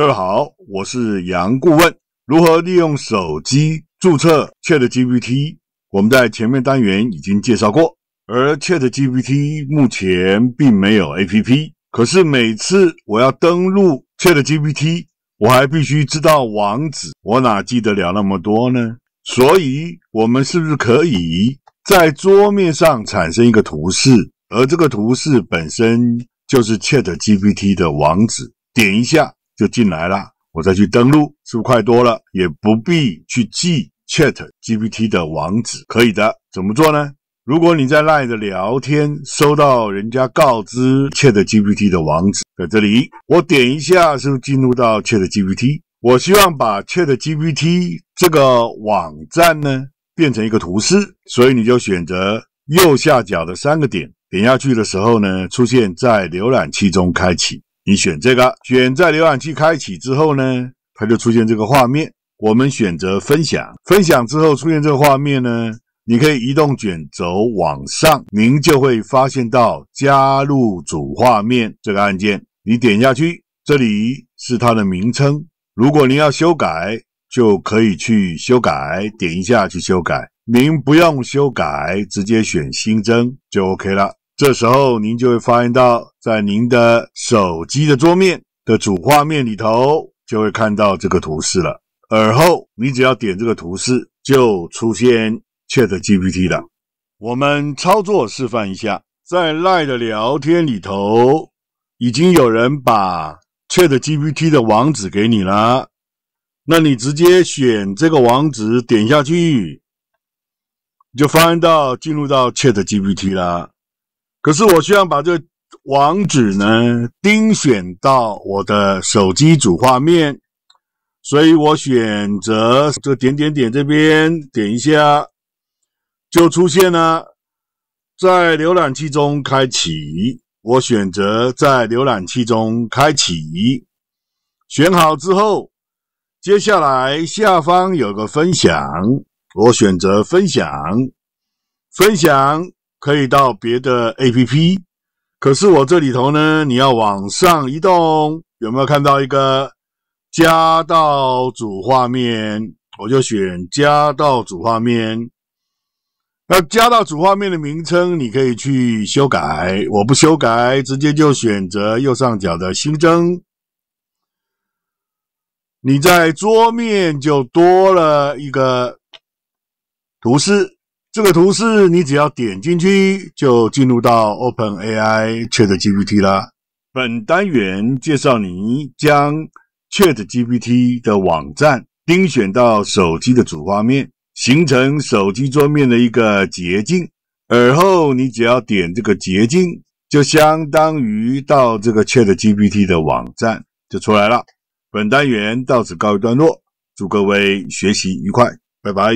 各位好，我是杨顾问。如何利用手机注册 Chat GPT？我们在前面单元已经介绍过。而 Chat GPT 目前并没有 A P P，可是每次我要登录 Chat GPT，我还必须知道网址，我哪记得了那么多呢？所以，我们是不是可以在桌面上产生一个图示？而这个图示本身就是 Chat GPT 的网址，点一下。就进来了，我再去登录，是不是快多了？也不必去记 Chat GPT 的网址，可以的。怎么做呢？如果你在那里的聊天收到人家告知 Chat GPT 的网址，在这里我点一下，是不是进入到 Chat GPT？我希望把 Chat GPT 这个网站呢变成一个图示，所以你就选择右下角的三个点，点下去的时候呢，出现在浏览器中开启。你选这个，选在浏览器开启之后呢，它就出现这个画面。我们选择分享，分享之后出现这个画面呢，你可以移动卷轴往上，您就会发现到加入主画面这个按键，你点下去，这里是它的名称。如果您要修改，就可以去修改，点一下去修改。您不用修改，直接选新增就 OK 了。这时候您就会发现到，在您的手机的桌面的主画面里头，就会看到这个图示了。而后，你只要点这个图示，就出现 Chat GPT 了。我们操作示范一下，在 LINE 的聊天里头，已经有人把 Chat GPT 的网址给你了。那你直接选这个网址点下去，就发现到进入到 Chat GPT 了。可是我需要把这个网址呢，盯选到我的手机主画面，所以我选择这个点点点这边点一下，就出现了，在浏览器中开启。我选择在浏览器中开启，选好之后，接下来下方有个分享，我选择分享，分享。可以到别的 A P P，可是我这里头呢，你要往上移动，有没有看到一个加到主画面？我就选加到主画面。那加到主画面的名称你可以去修改，我不修改，直接就选择右上角的新增。你在桌面就多了一个图示。这个图示，你只要点进去，就进入到 Open AI Chat GPT 了。本单元介绍你将 Chat GPT 的网站盯选到手机的主画面，形成手机桌面的一个捷径。而后你只要点这个捷径，就相当于到这个 Chat GPT 的网站就出来了。本单元到此告一段落，祝各位学习愉快，拜拜。